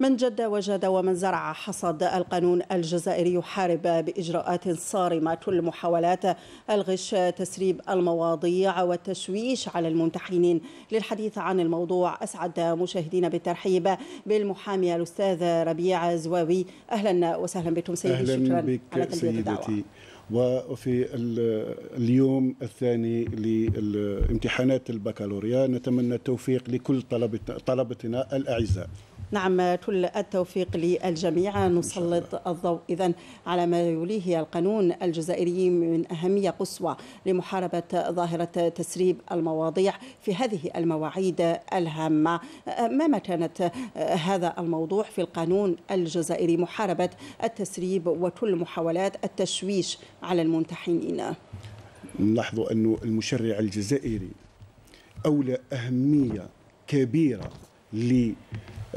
من جد وجد ومن زرع حصد القانون الجزائري يحارب بإجراءات صارمة كل محاولات الغش تسريب المواضيع والتشويش على الممتحنين للحديث عن الموضوع أسعد مشاهدينا بالترحيب بالمحامي الأستاذ ربيع زواوي أهلا وسهلا بكم سيدي أهلا شكرا بك على سيدتي الدعوة. وفي اليوم الثاني لامتحانات البكالوريا نتمنى التوفيق لكل طلبتنا الأعزاء نعم كل التوفيق للجميع نسلط الضوء إذا على ما يوليه القانون الجزائري من أهمية قصوى لمحاربة ظاهرة تسريب المواضيع في هذه المواعيد الهامة ما مكانة هذا الموضوع في القانون الجزائري محاربة التسريب وكل محاولات التشويش على الممتحنين نلاحظ أن المشرع الجزائري أولى أهمية كبيرة ل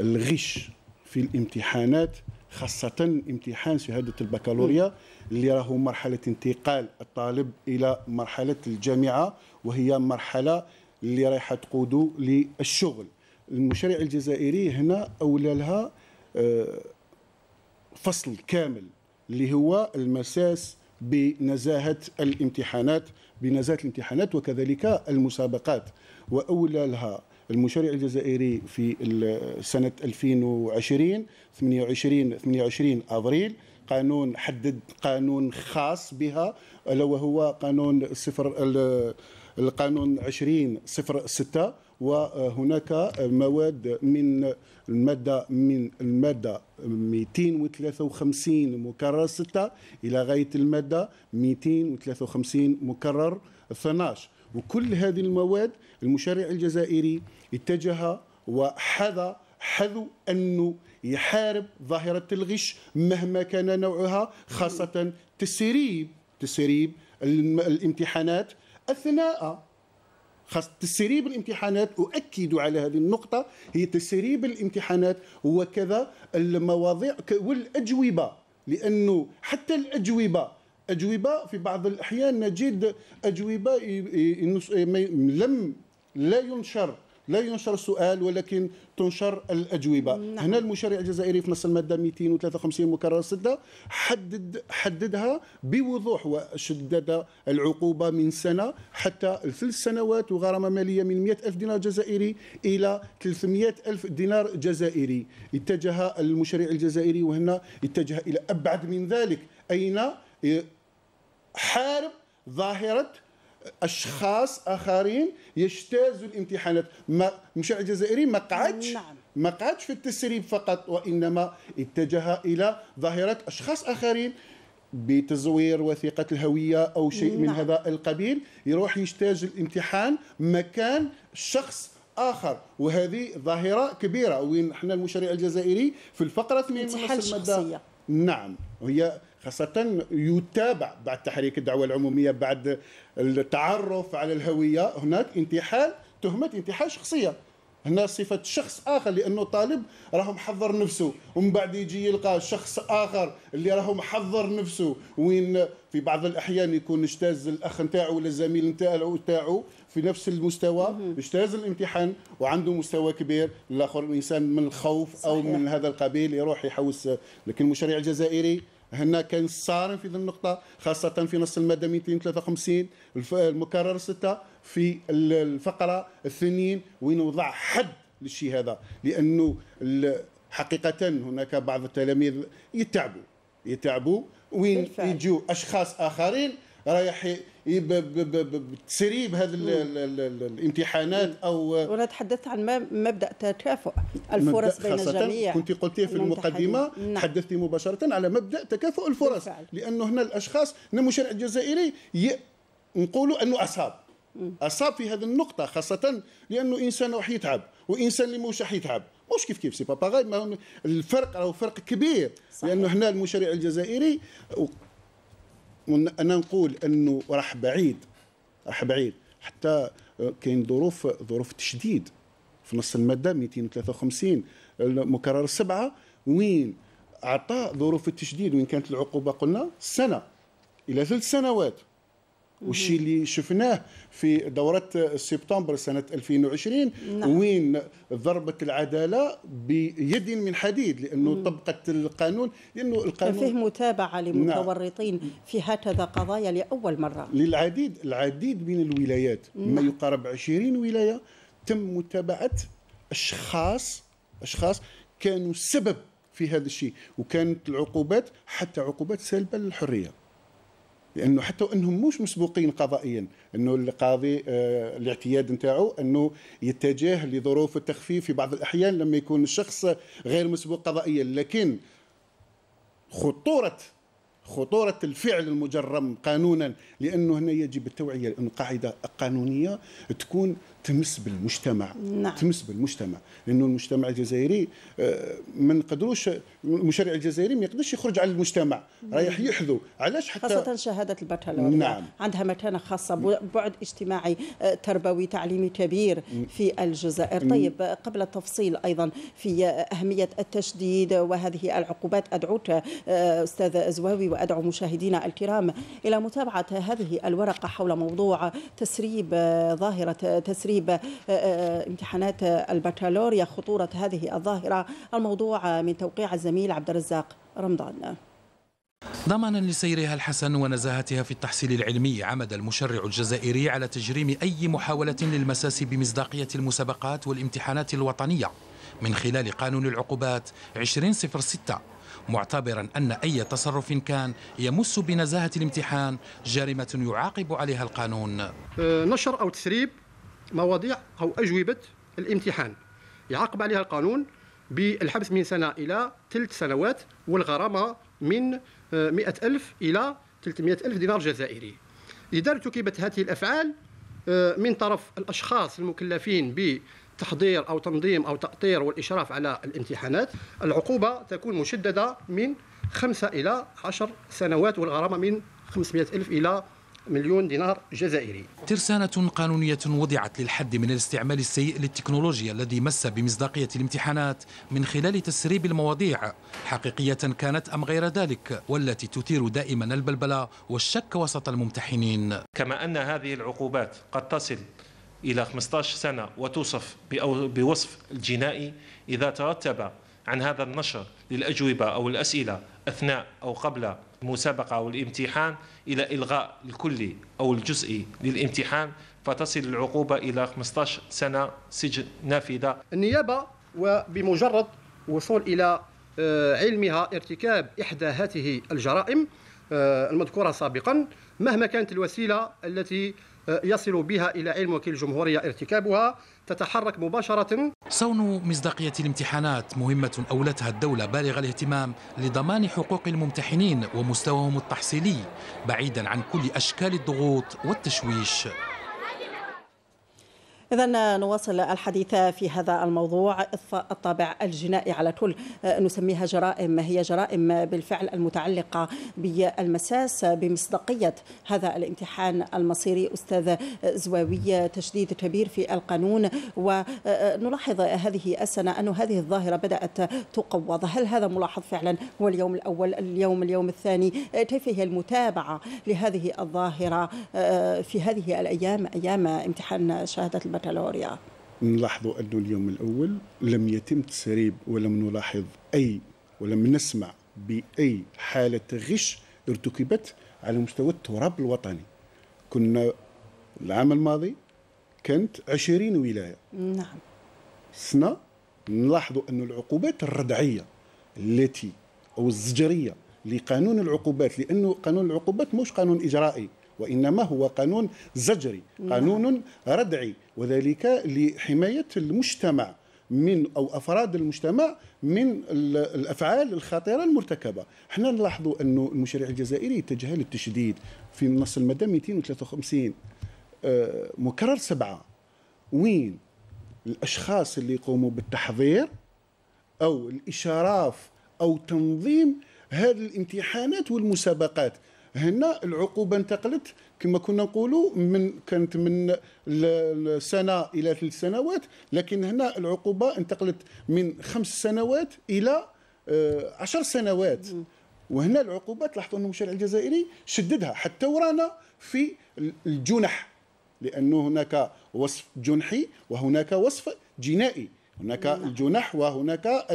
الغش في الامتحانات خاصة امتحان شهادة البكالوريا اللي راهو مرحلة انتقال الطالب إلى مرحلة الجامعة وهي مرحلة اللي رايحة تقود للشغل المشاريع الجزائري هنا أولى لها آه، فصل كامل اللي هو المساس بنزاهة الامتحانات بنزاهة الامتحانات وكذلك المسابقات وأولى لها المشرع الجزائري في سنة 2020 28 28 أبريل قانون حدد قانون خاص بها ألا وهو قانون صفر القانون 20 صفر 6 وهناك مواد من المادة من المادة 253 مكرر 6 إلى غاية المادة 253 مكرر 12 وكل هذه المواد المشرع الجزائري اتجه وحذا حذو أنه يحارب ظاهرة الغش مهما كان نوعها خاصة تسريب تسريب الامتحانات أثناء خاصة تسريب الامتحانات أؤكد على هذه النقطة هي تسريب الامتحانات وكذا المواضيع والأجوبة لأنه حتى الأجوبة أجوبة في بعض الأحيان نجد أجوبة لم لا ينشر لا ينشر السؤال ولكن تنشر الأجوبة نعم. هنا المشرع الجزائري في نص المادة 253 مكرر 6 حدد حددها بوضوح وشدد العقوبة من سنة حتى ثلاث سنوات وغرامة مالية من 100 ألف دينار جزائري إلى 300 ألف دينار جزائري اتجه المشرع الجزائري وهنا اتجه إلى أبعد من ذلك أين حارب ظاهره اشخاص اخرين يجتازوا الامتحانات ما المشاعر الجزائري ما قعدش نعم. ما قعدش في التسريب فقط وانما اتجه الى ظاهره اشخاص اخرين بتزوير وثيقة الهوية أو شيء نعم. من هذا القبيل يروح يجتاز الامتحان مكان شخص آخر وهذه ظاهرة كبيرة وين احنا المشرع الجزائري في الفقرة 2 من نص المادة نعم وهي خاصة يتابع بعد تحريك الدعوة العمومية بعد التعرف على الهوية هناك انتحال تهمة انتحال شخصية هنا صفة شخص آخر لأنه طالب راهم حضر نفسه ومن بعد يجي يلقى شخص آخر اللي راهم حضر نفسه وين في بعض الأحيان يكون اجتاز الأخ نتاعو ولا الزميل نتاعو في نفس المستوى اجتاز الامتحان وعنده مستوى كبير الآخر الإنسان من الخوف صحيح. أو من هذا القبيل يروح يحوس لكن المشاريع الجزائري هنا كان صارم في ذي النقطة خاصة في نص المادة 253 المكرر ستة في الفقرة الثانيين وين وضع حد للشيء هذا لأنه حقيقة هناك بعض التلاميذ يتعبوا يتعبوا وين يجوا أشخاص آخرين رايح إيه، بتسريب هذه الامتحانات او وانا تحدثت عن مبدا تكافؤ الفرص بين الجميع كنت قلتيه في المقدمه نعم. تحدثتي مباشره على مبدا تكافؤ الفرص بالفعل. لانه هنا الاشخاص نمو الجزائري الجزائري نقولوا انه اصاب اصاب في هذه النقطه خاصه لانه انسان راح يتعب وانسان اللي مش راح يتعب مش كيف كيف سي با الفرق راهو فرق كبير صحيح. لانه هنا المشرع الجزائري انا نقول انه راح بعيد راح بعيد حتى آه، كاين ظروف ظروف تشديد في نص الماده 253 المكرر السبعه وين اعطى ظروف التشديد وين كانت العقوبه قلنا سنه الى ثلاث سنوات والشيء اللي شفناه في دورة سبتمبر سنة 2020 نعم. وين ضربت العدالة بيد من حديد لأنه طبقت القانون لأنه القانون فيه متابعة نعم. لمتورطين نعم. في هكذا قضايا لأول مرة للعديد العديد من الولايات نعم. ما يقارب 20 ولاية تم متابعة أشخاص أشخاص كانوا سبب في هذا الشيء وكانت العقوبات حتى عقوبات سلبة للحرية لانه حتى انهم مش مسبوقين قضائيا انه القاضي آه، الاعتياد نتاعو انه يتجه لظروف التخفيف في بعض الاحيان لما يكون الشخص غير مسبوق قضائيا لكن خطوره خطورة الفعل المجرم قانونا لأنه هنا يجب التوعية ان قاعدة قانونية تكون تمس بالمجتمع نعم. تمس بالمجتمع لانه المجتمع الجزائري آه، ما نقدروش المشرع الجزائري ما يقدرش يخرج على المجتمع رايح نعم. يحذو علاش حتى خاصه شهاده البكالوريا نعم. عندها مكانه خاصه بعد اجتماعي آه، تربوي تعليمي كبير في الجزائر طيب آه، قبل التفصيل ايضا في اهميه التشديد وهذه العقوبات ادعوك استاذ زواوي وادعو مشاهدينا الكرام الى متابعه هذه الورقه حول موضوع تسريب ظاهره تسريب ترتيب آه، آه، امتحانات آه، البكالوريا خطورة هذه الظاهرة الموضوع من توقيع الزميل عبد الرزاق رمضان ضمانا لسيرها الحسن ونزاهتها في التحصيل العلمي عمد المشرع الجزائري على تجريم أي محاولة للمساس بمصداقية المسابقات والامتحانات الوطنية من خلال قانون العقوبات 2006 معتبرا أن أي تصرف كان يمس بنزاهة الامتحان جريمة يعاقب عليها القانون نشر أو تسريب مواضيع أو أجوبة الامتحان يعاقب عليها القانون بالحبس من سنة إلى ثلاث سنوات والغرامة من 100 آه، ألف إلى 300 ألف دينار جزائري اذا ارتكبت هذه الأفعال آه، من طرف الأشخاص المكلفين بتحضير أو تنظيم أو تأطير والإشراف على الامتحانات العقوبة تكون مشددة من خمسة إلى عشر سنوات والغرامة من 500 ألف إلى مليون دينار جزائري ترسانة قانونية وضعت للحد من الاستعمال السيء للتكنولوجيا الذي مس بمصداقية الامتحانات من خلال تسريب المواضيع حقيقية كانت أم غير ذلك والتي تثير دائما البلبلة والشك وسط الممتحنين كما أن هذه العقوبات قد تصل إلى 15 سنة وتوصف بوصف الجنائي إذا ترتب عن هذا النشر للأجوبة أو الأسئلة أثناء أو قبل المسابقة أو الامتحان إلى إلغاء الكلي أو الجزئي للامتحان فتصل العقوبة إلى 15 سنة سجن نافذة النيابة وبمجرد وصول إلى آه، علمها ارتكاب إحدى هذه الجرائم آه، المذكورة سابقا مهما كانت الوسيلة التي آه، يصل بها إلى علم وكيل الجمهورية ارتكابها تتحرك مباشرة صون مصداقية الامتحانات مهمة أولتها الدولة بالغ الاهتمام لضمان حقوق الممتحنين ومستواهم التحصيلي بعيدا عن كل أشكال الضغوط والتشويش إذا نواصل الحديث في هذا الموضوع إضفاء الطابع الجنائي على كل آه، نسميها جرائم هي جرائم بالفعل المتعلقة بالمساس بمصداقية هذا الامتحان المصيري أستاذ زواوية تشديد كبير في القانون ونلاحظ آه، آه، هذه السنة أن هذه الظاهرة بدأت تقوض هل هذا ملاحظ فعلا هو اليوم الأول اليوم اليوم الثاني كيف هي المتابعة لهذه الظاهرة في هذه الأيام أيام امتحان شهادة البنات البكالوريا نلاحظ أن اليوم الأول لم يتم تسريب ولم نلاحظ أي ولم نسمع بأي حالة غش ارتكبت على مستوى التراب الوطني كنا العام الماضي كانت عشرين ولاية نعم سنة نلاحظ أن العقوبات الردعية التي أو الزجرية لقانون العقوبات لأنه قانون العقوبات مش قانون إجرائي وإنما هو قانون زجري نعم. قانون ردعي وذلك لحماية المجتمع من او افراد المجتمع من الافعال الخطيره المرتكبه احنا نلاحظوا أن المشرع الجزائري اتجه للتشديد في النص الماده 253 آه، مكرر سبعه وين الاشخاص اللي يقوموا بالتحضير او الاشراف او تنظيم هذه الامتحانات والمسابقات هنا العقوبه انتقلت كما كنا نقولوا من كانت من سنه الى ثلاث سنوات لكن هنا العقوبه انتقلت من خمس سنوات الى آه، عشر سنوات وهنا العقوبه تلاحظوا ان الشارع الجزائري شددها حتى ورانا في الجنح لانه هناك وصف جنحي وهناك وصف جنائي هناك نعم. الجنح وهناك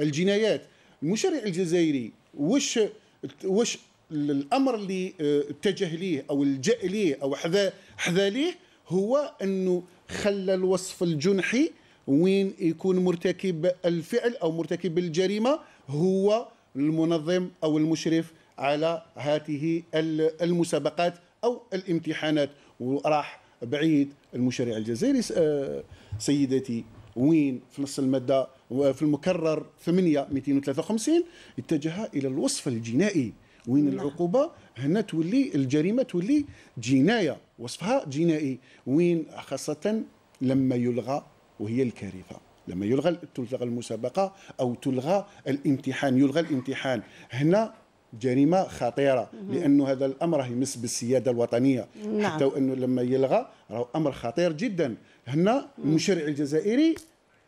الجنايات المشرع الجزائري واش واش الامر اللي آه، اتجه ليه او الجا ليه او حذا حذا ليه هو انه خلى الوصف الجنحي وين يكون مرتكب الفعل او مرتكب الجريمه هو المنظم او المشرف على هذه المسابقات او الامتحانات وراح بعيد المشرع الجزائري آه، سيدتي وين في نص الماده وفي المكرر 8 253 اتجه الى الوصف الجنائي وين نعم. العقوبه هنا تولي الجريمه تولي جنايه وصفها جنائي وين خاصه لما يلغى وهي الكارثه لما يلغى تلغى المسابقه او تلغى الامتحان يلغى الامتحان هنا جريمه خطيره لانه هذا الامر يمس بالسياده الوطنيه نعم. حتى وانه لما يلغى راه امر خطير جدا هنا المشرع الجزائري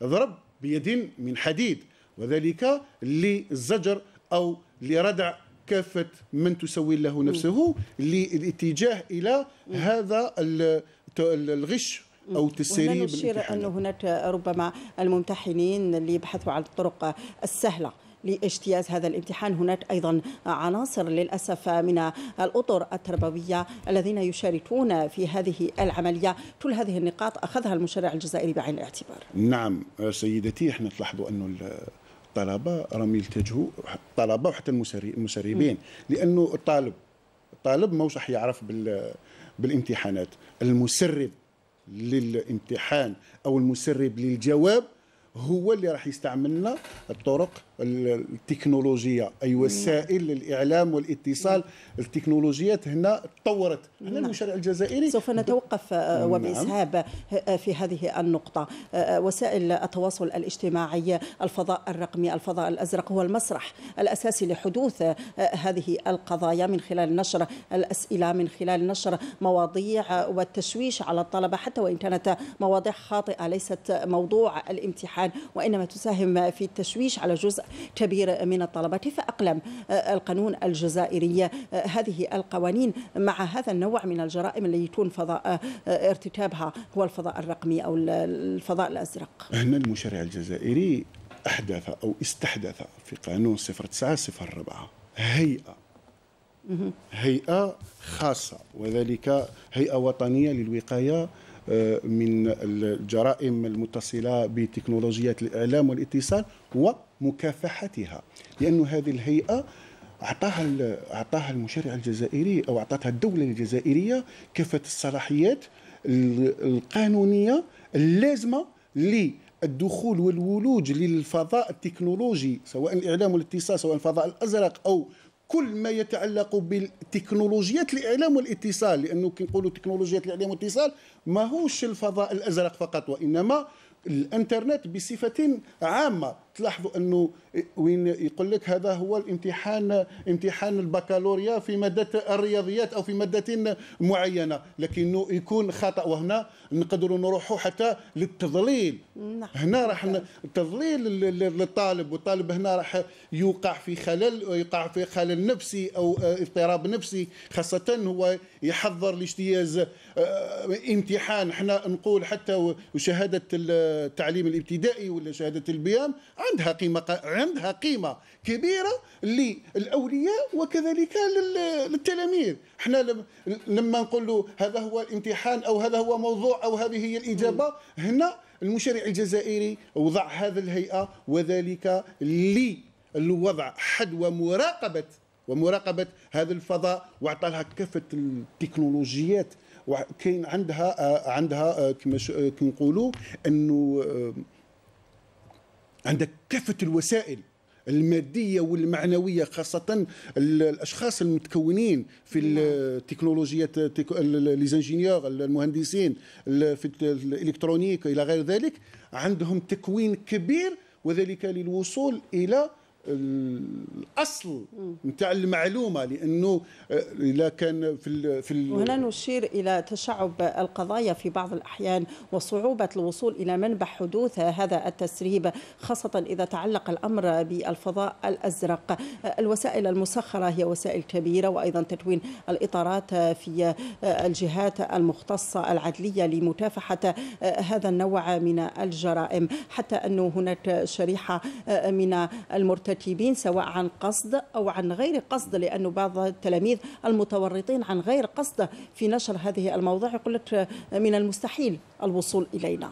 ضرب بيد من حديد وذلك للزجر او لردع كافة من تسوي له نفسه للاتجاه إلى هذا الغش او تسريب نشير أن هناك ربما الممتحنين اللي يبحثوا عن الطرق السهله لاجتياز هذا الامتحان هناك أيضا عناصر للأسف من الأطر التربوية الذين يشاركون في هذه العملية كل هذه النقاط أخذها المشرع الجزائري بعين الاعتبار نعم سيدتي احنا تلاحظوا أنه الطلبه راهم يلتجهوا الطلبه وحتى المسربين لانه الطالب الطالب ماهوش راح يعرف بال بالامتحانات المسرب للامتحان او المسرب للجواب هو اللي راح يستعملنا الطرق التكنولوجيه اي وسائل الاعلام والاتصال التكنولوجيات هنا تطورت هنا نعم. المشرع الجزائري سوف نتوقف آه، نعم. وباسهاب آه، في هذه النقطه آه، وسائل التواصل الاجتماعي الفضاء الرقمي الفضاء الازرق هو المسرح الاساسي لحدوث هذه القضايا من خلال نشر الاسئله من خلال نشر مواضيع والتشويش على الطلبه حتى وان كانت مواضيع خاطئه ليست موضوع الامتحان الامتحان وإنما تساهم في التشويش على جزء كبير من الطلبة فأقلم آه، القانون الجزائري آه، هذه القوانين مع هذا النوع من الجرائم اللي يكون فضاء آه، ارتكابها هو الفضاء الرقمي أو الفضاء الأزرق هنا المشرع الجزائري أحدث أو استحدث في قانون 09 04 هيئة هيئة خاصة وذلك هيئة وطنية للوقاية آه، من الجرائم المتصلة بتكنولوجيات الإعلام والاتصال ومكافحتها لأن هذه الهيئة أعطاها أعطاها المشرع الجزائري أو أعطتها الدولة الجزائرية كافة الصلاحيات القانونية اللازمة للدخول والولوج للفضاء التكنولوجي سواء الإعلام والاتصال سواء الفضاء الأزرق أو كل ما يتعلق بالتكنولوجيات الاعلام والاتصال لانه كي نقولوا تكنولوجيات الاعلام والاتصال ماهوش الفضاء الازرق فقط وانما الانترنت بصفه عامه تلاحظوا انه وين يقول لك هذا هو الامتحان امتحان البكالوريا في ماده الرياضيات او في ماده معينه لكنه يكون خطا وهنا نقدروا نروحوا حتى للتضليل نعم. هنا راح التضليل للطالب والطالب هنا راح يوقع في خلل يقع في خلل نفسي او آه، اضطراب نفسي خاصه هو يحضر لاجتياز آه، امتحان احنا نقول حتى وشهاده التعليم الابتدائي ولا شهاده البيام عندها قيمه عندها قيمه كبيره للاولياء وكذلك للتلاميذ احنا لما نقول له هذا هو الامتحان او هذا هو موضوع او هذه هي الاجابه هنا المشرع الجزائري وضع هذا الهيئه وذلك للوضع حد ومراقبه ومراقبه هذا الفضاء واعطى لها كافه التكنولوجيات وكاين عندها آه، عندها آه، كما آه، كنقولوا انه عندك كافة الوسائل المادية والمعنوية خاصة الأشخاص المتكونين في نعم. التكنولوجيا ليزانجينيور المهندسين في الإلكترونيك إلى غير ذلك عندهم تكوين كبير وذلك للوصول إلى الاصل نتاع المعلومه لانه آه، اذا كان في الـ في الـ وهنا نشير الى تشعب القضايا في بعض الاحيان وصعوبه الوصول الى منبع حدوث هذا التسريب خاصه اذا تعلق الامر بالفضاء الازرق الوسائل المسخره هي وسائل كبيره وايضا تكوين الاطارات في آه، الجهات المختصه العدليه لمكافحه آه، هذا النوع من الجرائم حتى انه هناك شريحه من المرتدين المرتكبين سواء عن قصد أو عن غير قصد لأن بعض التلاميذ المتورطين عن غير قصد في نشر هذه الموضوع يقول لك من المستحيل الوصول إلينا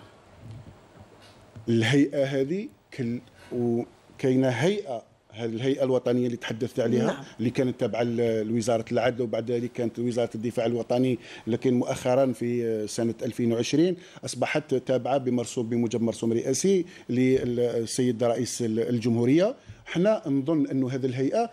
الهيئة هذه كل وكاينة هيئة هذه الهيئه الوطنيه اللي تحدثت عليها نعم. اللي كانت تابعه لوزاره العدل وبعد ذلك كانت وزاره الدفاع الوطني لكن مؤخرا في سنه 2020 اصبحت تابعه بمرسوم بموجب مرسوم رئاسي للسيد رئيس الجمهوريه حنا نظن انه هذه الهيئه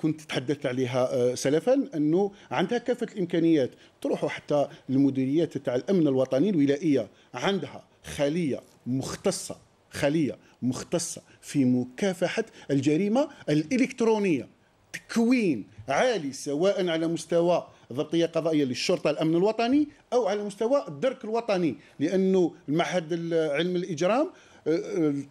كنت تحدثت عليها آه، سلفا انه عندها كافه الامكانيات تروحوا حتى المديريات تاع الامن الوطني الولائيه عندها خليه مختصه خليه مختصه في مكافحه الجريمه الالكترونيه تكوين عالي سواء على مستوى ضبطيه قضائيه للشرطه الامن الوطني او على مستوى الدرك الوطني لانه المعهد العلم الاجرام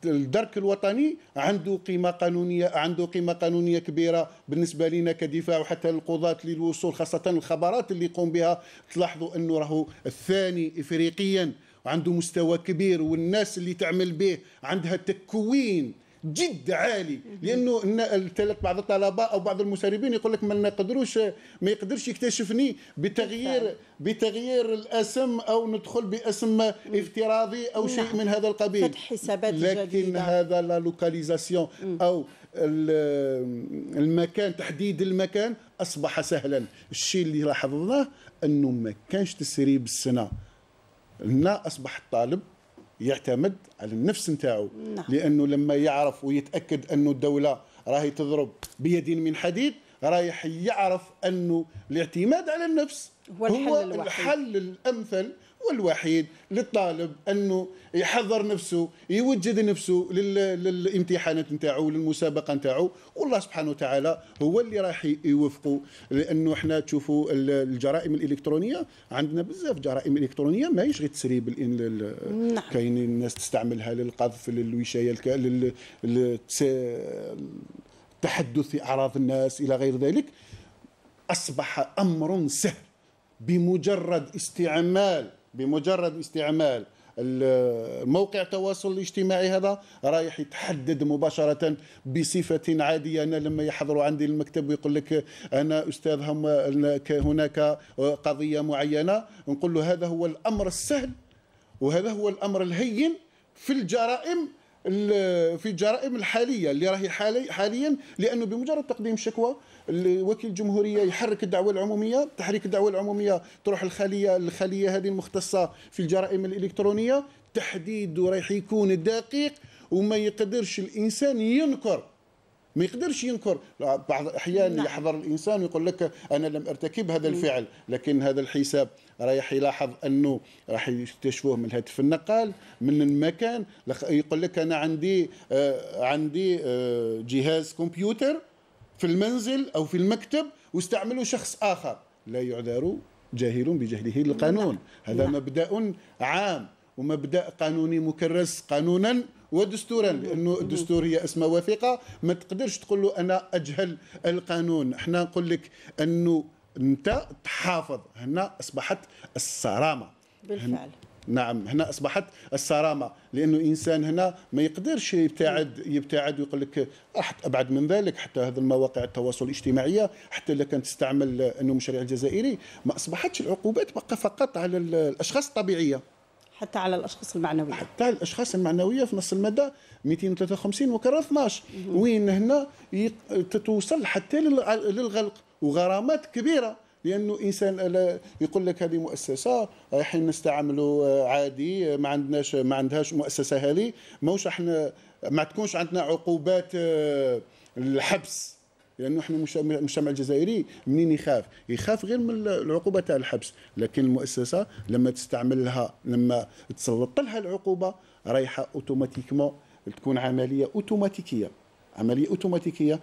الدرك الوطني عنده قيمه قانونيه عنده قيمه قانونيه كبيره بالنسبه لنا كدفاع وحتى القضاة للوصول خاصه الخبرات اللي يقوم بها تلاحظوا انه راهو الثاني افريقيا وعنده مستوى كبير والناس اللي تعمل به عندها تكوين جد عالي لانه الثلاث بعض الطلبه او بعض المسربين يقول لك ما نقدروش ما يقدرش يكتشفني بتغيير بتغيير الاسم او ندخل باسم افتراضي او شيء نعم. من هذا القبيل حسابات لكن جديدة. هذا لا لوكاليزاسيون او المكان تحديد المكان اصبح سهلا الشيء اللي لاحظناه انه ما كانش تسريب السنه هنا اصبح الطالب يعتمد على النفس نتاعو نعم. لانه لما يعرف ويتاكد انه الدوله راهي تضرب بيد من حديد رايح يعرف انه الاعتماد على النفس هو الحل, هو الوحيد. الحل الامثل والوحيد للطالب انه يحضر نفسه يوجد نفسه للامتحانات نتاعو للمسابقه نتاعو والله سبحانه وتعالى هو اللي راح يوفقه لانه احنا تشوفوا الجرائم الالكترونيه عندنا بزاف جرائم الكترونيه ماهيش غير تسريب نعم. كاين الناس تستعملها للقذف للوشايه للتس... تحدث أعراض الناس إلى غير ذلك أصبح أمر سهل بمجرد استعمال بمجرد استعمال موقع التواصل الاجتماعي هذا رايح يتحدد مباشرة بصفة عادية أنا لما يحضروا عندي المكتب ويقول لك أنا أستاذ هناك قضية معينة نقول له هذا هو الأمر السهل وهذا هو الأمر الهين في الجرائم في الجرائم الحاليه اللي راهي حاليا لانه بمجرد تقديم شكوى وكيل الجمهوريه يحرك الدعوه العموميه تحريك الدعوه العموميه تروح الخليه الخليه هذه المختصه في الجرائم الالكترونيه تحديد رايح يكون دقيق وما يقدرش الانسان ينكر ما يقدرش ينكر بعض الأحيان نعم. يحضر الإنسان ويقول لك أنا لم أرتكب هذا الفعل لكن هذا الحساب رايح يلاحظ انه راح يكتشفوه من الهاتف النقال من المكان يقول لك انا عندي آه عندي آه جهاز كمبيوتر في المنزل او في المكتب واستعمله شخص اخر لا يعذر جاهل بجهله القانون نعم. هذا نعم. مبدا عام ومبدا قانوني مكرس قانونا ودستورا لانه الدستور هي اسمها وثيقه ما تقدرش تقول له انا اجهل القانون احنا نقول لك انه انت تحافظ هنا اصبحت الصرامه بالفعل نعم هنا اصبحت الصرامه لانه انسان هنا ما يقدرش يبتعد يبتعد ويقول لك راح ابعد من ذلك حتى هذه المواقع التواصل الاجتماعيه حتى اللي كانت تستعمل انه مشاريع الجزائري ما اصبحتش العقوبات بقى فقط على الاشخاص الطبيعيه حتى على الاشخاص المعنويه حتى الاشخاص المعنويه في نص الماده 253 مكرر 12 وين هنا تتوصل حتى للغلق وغرامات كبيره لانه انسان يقول لك هذه مؤسسه رايحين نستعملوا عادي ما عندناش ما عندهاش مؤسسه هذه ماهوش احنا ما تكونش عندنا عقوبات آه، الحبس لانه احنا المجتمع الجزائري منين يخاف؟ يخاف غير من العقوبه تاع الحبس، لكن المؤسسه لما تستعملها لما تسلط لها العقوبه رايحه اوتوماتيكمون تكون عمليه اوتوماتيكيه عمليه اوتوماتيكيه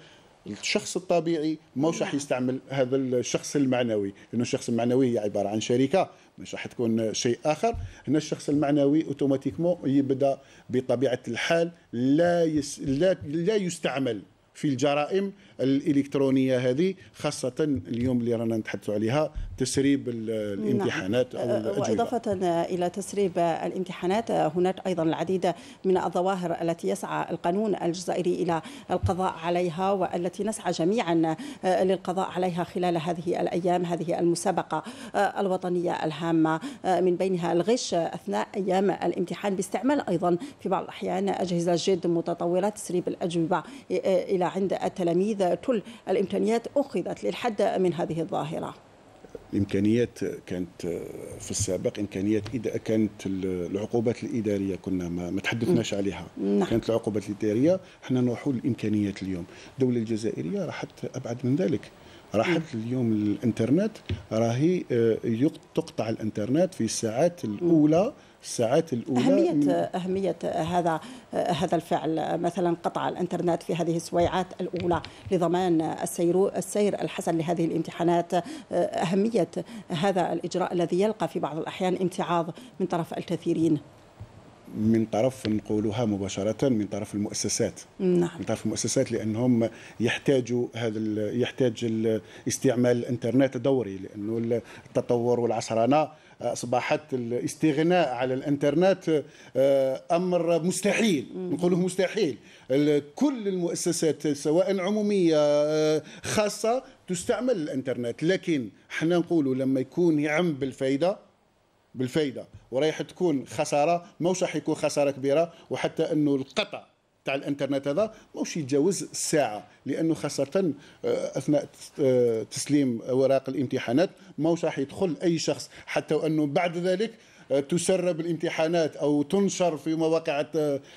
الشخص الطبيعي ماهوش راح يستعمل هذا الشخص المعنوي لانه الشخص المعنوي هي عباره عن شركه مش راح تكون شيء اخر هنا الشخص المعنوي اوتوماتيكمون يبدا بطبيعه الحال لا يس... لا... لا يستعمل في الجرائم الالكترونيه هذه خاصه اليوم اللي رانا نتحدثوا عليها تسريب نعم. الامتحانات نعم. او آه، الاجوبه واضافه الى تسريب الامتحانات هناك ايضا العديد من الظواهر التي يسعى القانون الجزائري الى القضاء عليها والتي نسعى جميعا آه، للقضاء عليها خلال هذه الايام هذه المسابقه آه، الوطنيه الهامه من بينها الغش اثناء ايام الامتحان باستعمال ايضا في بعض الاحيان اجهزه جد متطوره تسريب الاجوبه الى عند التلاميذ كل الامكانيات اخذت للحد من هذه الظاهره الامكانيات كانت في السابق امكانيات إذا كانت العقوبات الاداريه كنا ما, ما تحدثناش عليها نعم. كانت العقوبات الاداريه حنا نروحوا للامكانيات اليوم الدوله الجزائريه راحت ابعد من ذلك راحت اليوم الانترنت راهي آه، تقطع الانترنت في الساعات الاولى م. الساعات الاولى اهميه اهميه هذا هذا الفعل مثلا قطع الانترنت في هذه السويعات الاولى لضمان السير السير الحسن لهذه الامتحانات اهميه هذا الاجراء الذي يلقى في بعض الاحيان امتعاض من طرف الكثيرين من طرف نقولها مباشرة من طرف المؤسسات نعم. من طرف المؤسسات لأنهم يحتاجوا هذا يحتاج استعمال الإنترنت دوري لأنه التطور والعصرنة اصبحت الاستغناء على الانترنت آه، امر مستحيل نقوله مستحيل كل المؤسسات سواء عموميه آه، خاصه تستعمل الانترنت لكن حنا نقولوا لما يكون يعم بالفائده بالفائده ورايح تكون خساره ماهوش راح يكون خساره كبيره وحتى انه القطع تاع الانترنت هذا ماهوش يتجاوز الساعه لانه خاصه آه، اثناء آه، تسليم اوراق الامتحانات ماهوش راح يدخل اي شخص حتى وانه بعد ذلك آه، تسرب الامتحانات او تنشر في مواقع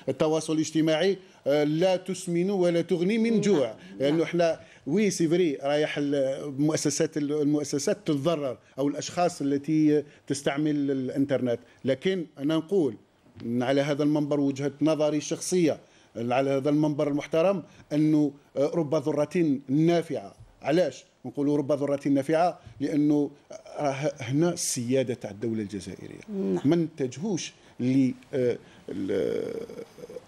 التواصل الاجتماعي لا تسمن ولا تغني من نعم، جوع نعم. لانه يعني احنا وي سي فري رايح المؤسسات المؤسسات تتضرر او الاشخاص التي تستعمل الانترنت لكن انا نقول على هذا المنبر وجهه نظري الشخصيه على هذا المنبر المحترم انه آه، رب ذره نافعه علاش ونقولوا رب ذرة نافعة لأنه هنا السيادة تاع الدولة الجزائرية نعم. ما نتجهوش ل آه،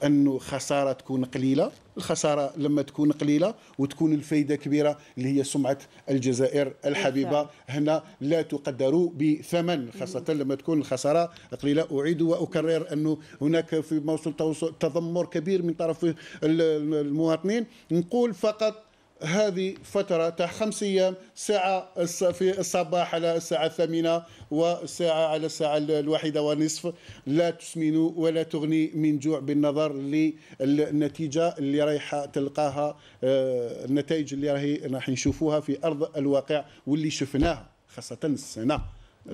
انه خساره تكون قليله الخساره لما تكون قليله وتكون الفائده كبيره اللي هي سمعه الجزائر الحبيبه هنا لا تقدر بثمن خاصه لما تكون الخساره قليله اعيد واكرر انه هناك في موصل تضمر كبير من طرف المواطنين نقول فقط هذه فترة تاع خمس أيام ساعة في الصباح على الساعة الثامنة وساعة على الساعة الواحدة ونصف لا تسمن ولا تغني من جوع بالنظر للنتيجة اللي رايحة تلقاها آه، النتائج اللي راهي راح نشوفوها في أرض الواقع واللي شفناها خاصة السنة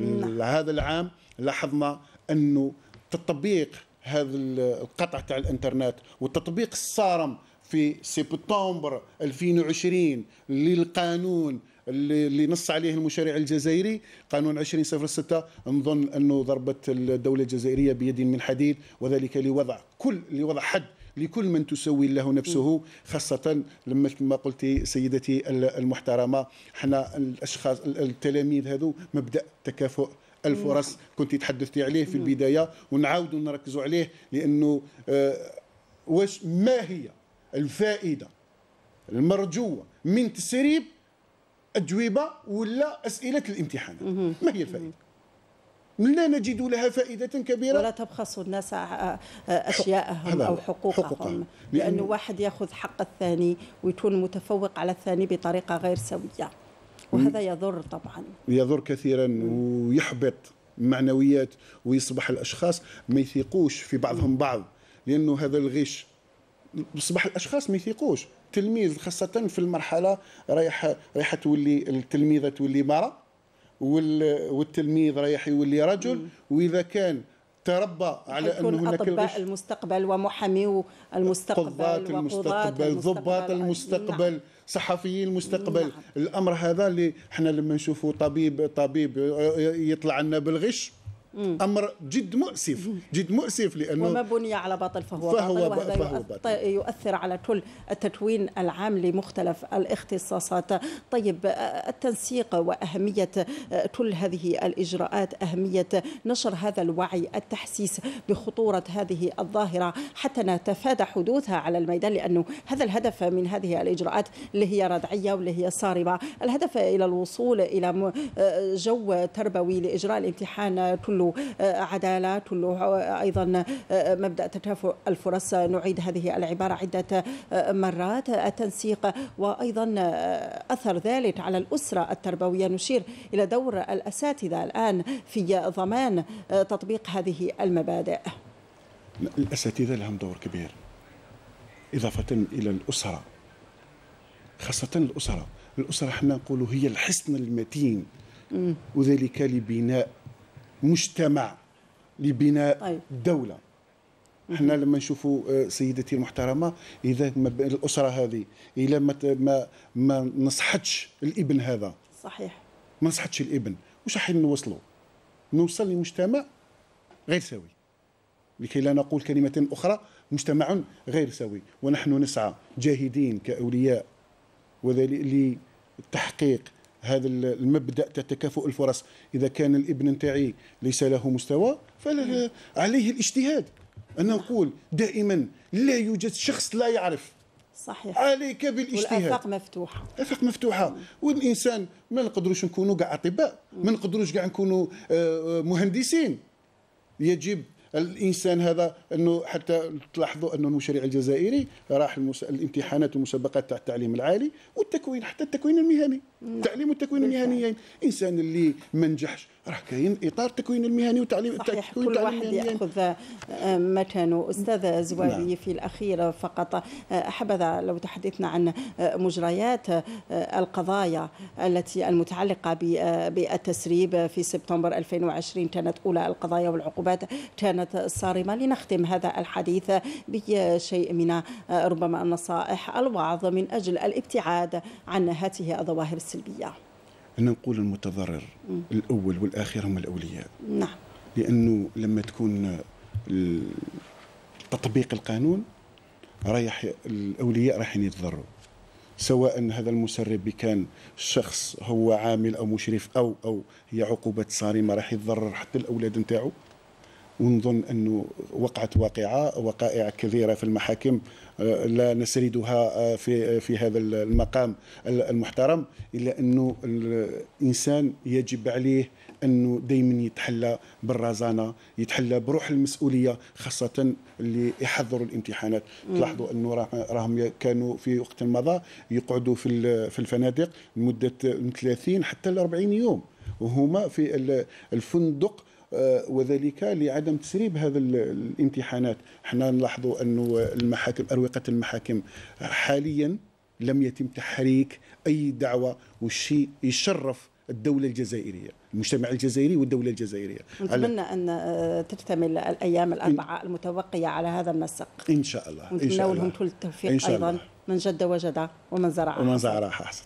نعم. هذا العام لاحظنا أنه تطبيق هذا القطع تاع الانترنت والتطبيق الصارم في سبتمبر 2020 للقانون اللي, نص عليه المشرع الجزائري قانون 2006 نظن انه ضربت الدوله الجزائريه بيد من حديد وذلك لوضع كل لوضع حد لكل من تسوي له نفسه خاصة لما كما قلت سيدتي المحترمة حنا الأشخاص التلاميذ هذو مبدأ تكافؤ الفرص كنت تحدثتي عليه في البداية ونعاود نركزوا عليه لأنه آه، واش ما هي الفائده المرجوه من تسريب اجوبه ولا اسئله الامتحان ما هي الفائده لا نجد لها فائدة كبيرة ولا تبخس الناس أشياءهم أو حقوقهم, حقوقهم. لأنه واحد يأخذ حق الثاني ويكون متفوق على الثاني بطريقة غير سوية وهذا يضر طبعا يضر كثيرا ويحبط معنويات ويصبح الأشخاص ما يثقوش في بعضهم بعض لأنه هذا الغش بصبح الاشخاص ما يثيقوش تلميذ خاصه في المرحله رايح رايح تولي التلميذه تولي مرأة والتلميذ رايح يولي رجل واذا كان تربى على انه هناك اطباء المستقبل ومحامي المستقبل قضاة المستقبل ضباط نعم. المستقبل صحفيين صحفيي المستقبل نعم. الامر هذا اللي احنا لما نشوفوا طبيب طبيب يطلع لنا بالغش امر جد مؤسف جد مؤسف لانه وما بني على باطل فهو, فهو باطل وهذا فهو باطل. يؤثر على كل التكوين العام لمختلف الاختصاصات طيب التنسيق واهميه كل هذه الاجراءات اهميه نشر هذا الوعي التحسيس بخطوره هذه الظاهره حتى نتفادى حدوثها على الميدان لانه هذا الهدف من هذه الاجراءات اللي هي ردعيه واللي هي صارمه الهدف الى الوصول الى جو تربوي لاجراء الامتحان كله عدالات كله أيضا مبدأ تكافؤ الفرص نعيد هذه العبارة عدة مرات التنسيق وأيضا أثر ذلك على الأسرة التربوية نشير إلى دور الأساتذة الآن في ضمان تطبيق هذه المبادئ الأساتذة لهم دور كبير إضافة إلى الأسرة خاصة الأسرة الأسرة حنا نقولوا هي الحصن المتين وذلك لبناء مجتمع لبناء أيوة. دوله حنا لما نشوفوا آه، سيدتي المحترمه اذا الاسره هذه الى ما ما ما نصحتش الابن هذا صحيح ما نصحتش الابن واش راح نوصلوا نوصل لمجتمع غير سوي لكي لا نقول كلمه اخرى مجتمع غير سوي ونحن نسعى جاهدين كاولياء وذلك لتحقيق هذا المبدا تاع تكافؤ الفرص اذا كان الابن نتاعي ليس له مستوى فعليه الاجتهاد انا نقول دائما لا يوجد شخص لا يعرف صحيح عليك بالاجتهاد والافاق مفتوحه الافاق مفتوحه والانسان ما نقدروش نكونوا كاع اطباء ما نقدروش كاع نكونوا آه، آه، مهندسين يجب الانسان هذا انه حتى تلاحظوا انه المشاريع الجزائري راح المس... الامتحانات والمسابقات تاع التعليم العالي والتكوين حتى التكوين المهني التعليم نعم. والتكوين المهنيين انسان اللي ما نجحش راه كاين اطار التكوين المهني وتعليم صحيح كل واحد ياخذ مكانه استاذ نعم. زوالي نعم. في الاخير فقط آه، حبذا لو تحدثنا عن آه، مجريات آه، القضايا التي المتعلقه بالتسريب في سبتمبر 2020 كانت اولى القضايا والعقوبات كانت صارمه لنختم هذا الحديث بشيء من ربما النصائح الوعظ من اجل الابتعاد عن هذه الظواهر السلبيه أنا نقول المتضرر مم. الأول والأخير هم الأولياء نعم لأنه لما تكون تطبيق القانون رايح الأولياء رايحين يتضروا سواء هذا المسرب كان شخص هو عامل أو مشرف أو أو هي عقوبات صارمة راح يتضرر حتى الأولاد نتاعو ونظن أنه وقعت واقعة وقائع كثيرة في المحاكم آه، لا نسردها آه، في آه، في هذا المقام المحترم الا انه الانسان يجب عليه انه دائما يتحلى بالرزانه يتحلى بروح المسؤوليه خاصه اللي يحضروا الامتحانات تلاحظوا انه راهم كانوا في وقت مضى يقعدوا في في الفنادق لمده من 30 حتى ل 40 يوم وهما في الفندق آه، وذلك لعدم تسريب هذه الامتحانات حنا نلاحظوا أن المحاكم أروقة المحاكم حاليا لم يتم تحريك أي دعوة والشيء يشرف الدولة الجزائرية المجتمع الجزائري والدولة الجزائرية نتمنى أن آه، تكتمل الأيام الأربعة المتبقية على هذا النسق إن شاء الله إن شاء الله لهم كل التوفيق إن شاء الله. من جد وجد ومن زرع ومن زرع حصد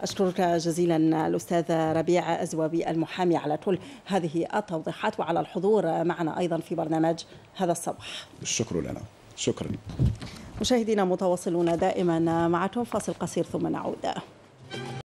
أشكرك جزيلا الأستاذ ربيع أزوابي المحامي على كل هذه التوضيحات وعلى الحضور معنا أيضا في برنامج هذا الصباح الشكر لنا شكرا مشاهدينا متواصلون دائما معكم فاصل قصير ثم نعود